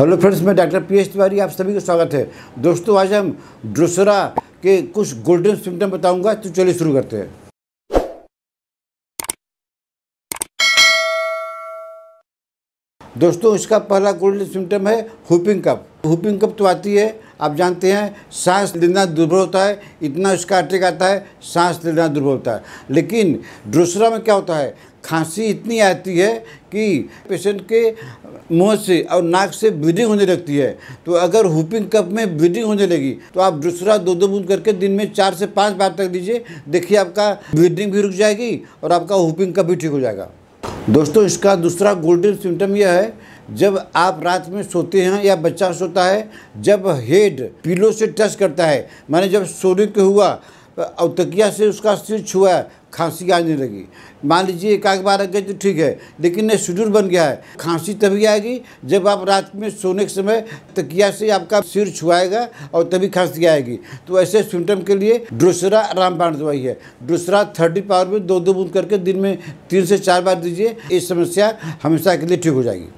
hello friends मैं doctor P S Tiwari आप सभी का स्वागत है दोस्तों आज हम दूसरा के कुछ गोल्डन सिम्टम बताऊंगा तो चलिए शुरू करते हैं दोस्तों इसका पहला गोल्डन सिम्टम है हुपिंग कप हुपिंग कप तो आती है आप जानते हैं सांस लेना दुर्बल होता है इतना इसका अटैक आता है सांस लेना दुर्बल होता है लेकिन दूसरा में क्या होता है खांसी इतनी आती है कि पेशेंट के मुंह से और नाक से ब्लीडिंग होने लगती है तो अगर हुपिंग कप में ब्लीडिंग होने लगी तो आप दूसरा दो दो बूंद करके दिन में चार से पाँच बार तक दीजिए देखिए आपका ब्लीडिंग भी रुक जाएगी और आपका हुपिंग कप भी ठीक हो जाएगा दोस्तों इसका दूसरा गोल्डन सिम्टम यह है जब आप रात में सोते हैं या बच्चा सोता है जब हेड पीलो से टच करता है माने जब सोने के हुआ अवतकिया से उसका सिर छुआ खांसी आने लगी मान लीजिए एक आग बार आ गई तो ठीक है लेकिन ये शेड्यूल बन गया है खांसी तभी आएगी जब आप रात में सोने के समय तकिया से आपका सिर छुआएगा और तभी खांसी आएगी तो ऐसे सिम्टम के लिए दूसरा रामबाण दवाई है दूसरा थर्टी पावर में दो दो बूंद करके दिन में तीन से चार बार दीजिए ये समस्या हमेशा के लिए ठीक हो जाएगी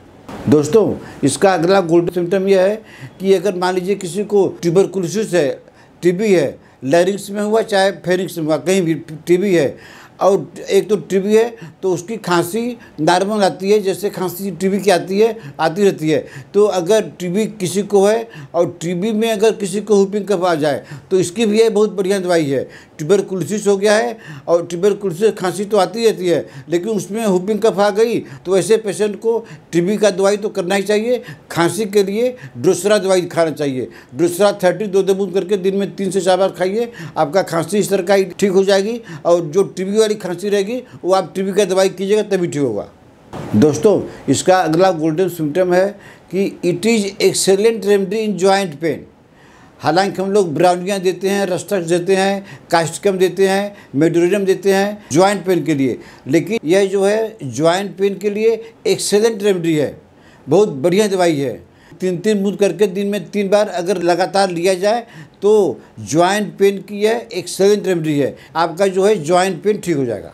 दोस्तों इसका अगला गोल्डन सिम्टम यह है कि अगर मान लीजिए किसी को ट्यूबरकुलसिस है टीबी है लैरिंग्स में हुआ चाहे फेरिंग्स में हुआ कहीं भी टीबी है और एक तो टीबी है तो उसकी खांसी नॉर्मल आती है जैसे खांसी टीबी की आती है आती रहती है तो अगर टीबी किसी को है और टीबी में अगर किसी को हुपिंग कफ आ जाए तो इसकी भी ये बहुत बढ़िया दवाई है ट्यूबरकुलसिस हो गया है और ट्यूबरकुलसिस खांसी तो आती रहती है लेकिन उसमें हुपिंग कफ आ गई तो ऐसे पेशेंट को टीबी का दवाई तो करना ही चाहिए खांसी के लिए दूसरा दवाई खाना चाहिए दूसरा थर्टी दो दबून करके दिन में तीन से चार बार खाइए आपका खांसी इस तरह का ठीक हो जाएगी और जो टीबी वाली हमारी खांसी रहेगी वो आप टीबी का दवाई कीजिएगा तभी ठीक होगा दोस्तों इसका अगला गोल्डन सिम्टम है कि it is excellent remedy in joint pain हालांकि हम लोग ब्राउनियाँ देते हैं रस्टक्स देते हैं कास्टिकम देते हैं मेडोरिनम देते हैं ज्वाइंट पेन के लिए लेकिन यह जो है ज्वाइंट पेन के लिए एक्सेलेंट रेमडी है बहुत बढ़िया दवाई है तीन तीन बूंद करके दिन में तीन बार अगर लगातार लिया जाए तो ज्वाइंट पेन की है एक सजेंट रेमडी है आपका जो है ज्वाइंट पेन ठीक हो जाएगा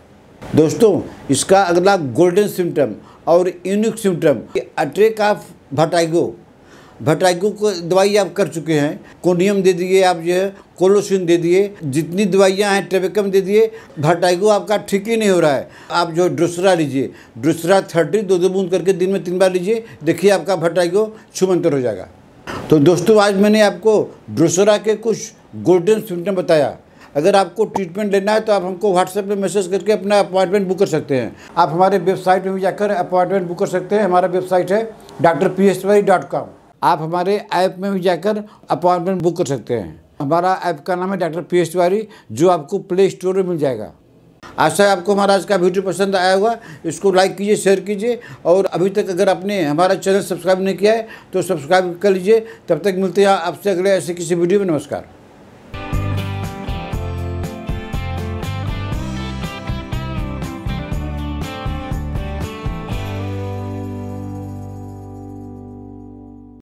दोस्तों इसका अगला गोल्डन सिम्टम और unique symptom attack of vertigo vertigo को दवाई आप कर चुके हैं कोनियम दे दिए आप जो है कोलोसिन दे दिए जितनी दवाइयाँ हैं ट्रेबिकम दे दिए भट्टाइको आपका ठीक ही नहीं हो रहा है आप जो ड्रुसरा लीजिए ड्रुसरा थर्टी दो दो बूंद करके दिन में तीन बार लीजिए देखिए आपका भटाइको छुमंतर हो जाएगा तो दोस्तों आज मैंने आपको ड्रुसरा के कुछ गोल्डन सिम्टम बताया अगर आपको ट्रीटमेंट लेना है तो आप हमको व्हाट्सएप पे मैसेज करके अपना अपॉइंटमेंट बुक कर सकते हैं आप हमारे वेबसाइट में भी जाकर अपॉइंटमेंट बुक कर सकते हैं हमारा वेबसाइट है doctor P S Y dot com आप हमारे ऐप में भी जाकर अपॉइंटमेंट बुक कर सकते हैं हमारा ऐप का नाम है डॉक्टर पी एस तिवारी जो आपको प्ले स्टोर में मिल जाएगा आशा आपको हमारा आज का वीडियो पसंद आया होगा इसको लाइक कीजिए शेयर कीजिए और अभी तक अगर आपने हमारा चैनल सब्सक्राइब नहीं किया है तो सब्सक्राइब कर लीजिए तब तक मिलते हैं आपसे अगले ऐसे किसी वीडियो में नमस्कार